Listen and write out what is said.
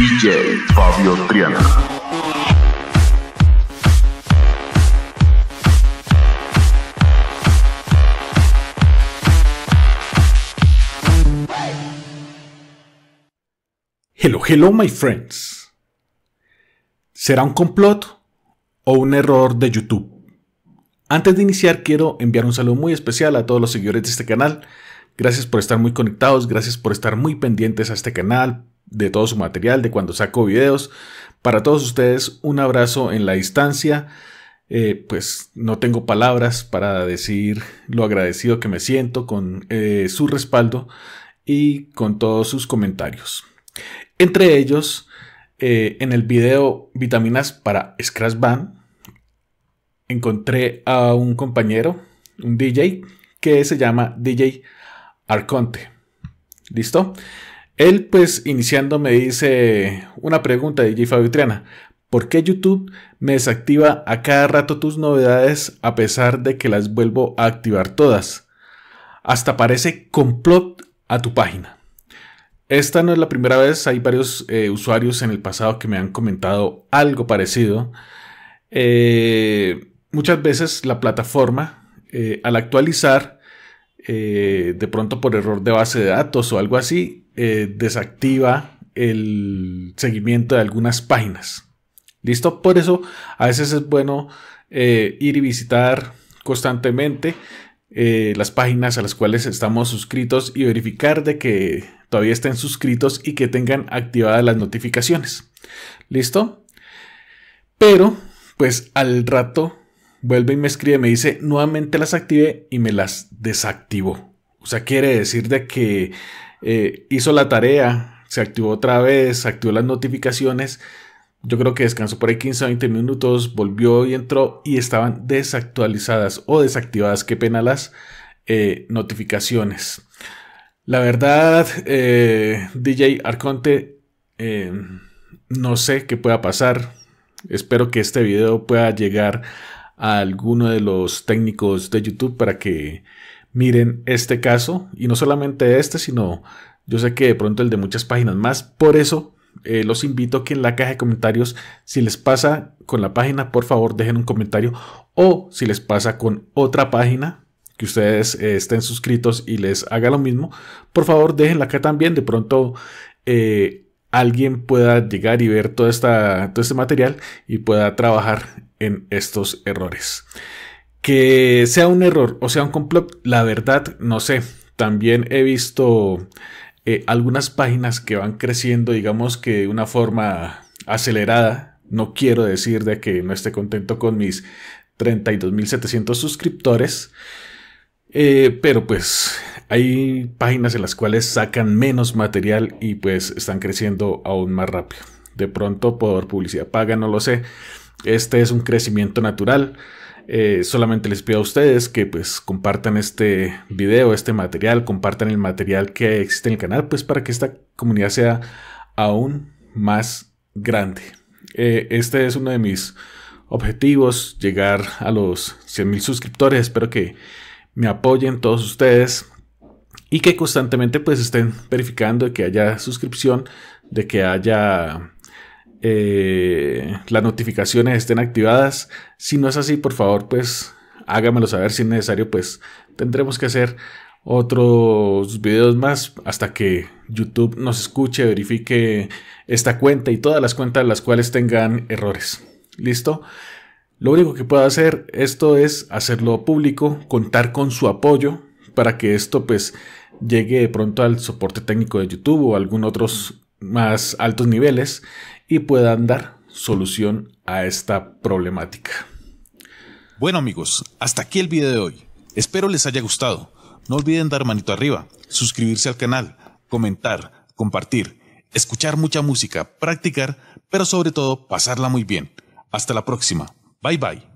DJ Fabio Triana. Hello, hello, my friends. ¿Será un complot o un error de YouTube? Antes de iniciar, quiero enviar un saludo muy especial a todos los seguidores de este canal. Gracias por estar muy conectados, gracias por estar muy pendientes a este canal, de todo su material, de cuando saco videos. Para todos ustedes, un abrazo en la distancia. Eh, pues no tengo palabras para decir lo agradecido que me siento con eh, su respaldo y con todos sus comentarios. Entre ellos, eh, en el video Vitaminas para Scratch Band, encontré a un compañero, un DJ, que se llama DJ Arconte. ¿Listo? Él pues iniciando me dice una pregunta de G. Vitriana. ¿Por qué YouTube me desactiva a cada rato tus novedades a pesar de que las vuelvo a activar todas? Hasta parece complot a tu página. Esta no es la primera vez, hay varios eh, usuarios en el pasado que me han comentado algo parecido. Eh, muchas veces la plataforma eh, al actualizar, de pronto por error de base de datos o algo así, eh, desactiva el seguimiento de algunas páginas. ¿Listo? Por eso a veces es bueno eh, ir y visitar constantemente eh, las páginas a las cuales estamos suscritos y verificar de que todavía estén suscritos y que tengan activadas las notificaciones. ¿Listo? Pero, pues al rato vuelve y me escribe, me dice, nuevamente las activé y me las desactivó. O sea, quiere decir de que eh, hizo la tarea, se activó otra vez, activó las notificaciones. Yo creo que descansó por ahí 15 o 20 minutos, volvió y entró y estaban desactualizadas o desactivadas, qué pena las eh, notificaciones. La verdad, eh, DJ Arconte, no sé qué pueda pasar. Espero que este video pueda llegar a alguno de los técnicos de YouTube para que miren este caso, y no solamente este, sino yo sé que de pronto el de muchas páginas más. Por eso eh, los invito a que en la caja de comentarios, si les pasa con la página, por favor dejen un comentario, o si les pasa con otra página que ustedes eh, estén suscritos y les haga lo mismo, por favor déjenla acá también, de pronto... Eh, alguien pueda llegar y ver esta, todo este material y pueda trabajar en estos errores. Que sea un error o sea un complot, la verdad no sé. También he visto eh, algunas páginas que van creciendo, digamos que de una forma acelerada. No quiero decir de que no esté contento con mis 32.700 suscriptores. Eh, pero pues hay páginas en las cuales sacan menos material y pues están creciendo aún más rápido. De pronto por publicidad paga, no lo sé. Este es un crecimiento natural. Eh, solamente les pido a ustedes que pues compartan este video, este material, compartan el material que existe en el canal, pues para que esta comunidad sea aún más grande. Eh, este es uno de mis objetivos, llegar a los 100.000 suscriptores. Espero que me apoyen todos ustedes y que constantemente pues estén verificando que haya suscripción, de que haya eh, las notificaciones estén activadas. Si no es así, por favor, pues hágamelo saber. Si es necesario, pues tendremos que hacer otros videos más hasta que YouTube nos escuche, verifique esta cuenta y todas las cuentas las cuales tengan errores. ¿Listo? Lo único que puedo hacer esto es hacerlo público, contar con su apoyo para que esto pues llegue de pronto al soporte técnico de YouTube o a algún otros más altos niveles y puedan dar solución a esta problemática. Bueno amigos, hasta aquí el video de hoy. Espero les haya gustado. No olviden dar manito arriba, suscribirse al canal, comentar, compartir, escuchar mucha música, practicar, pero sobre todo pasarla muy bien. Hasta la próxima. Bye bye.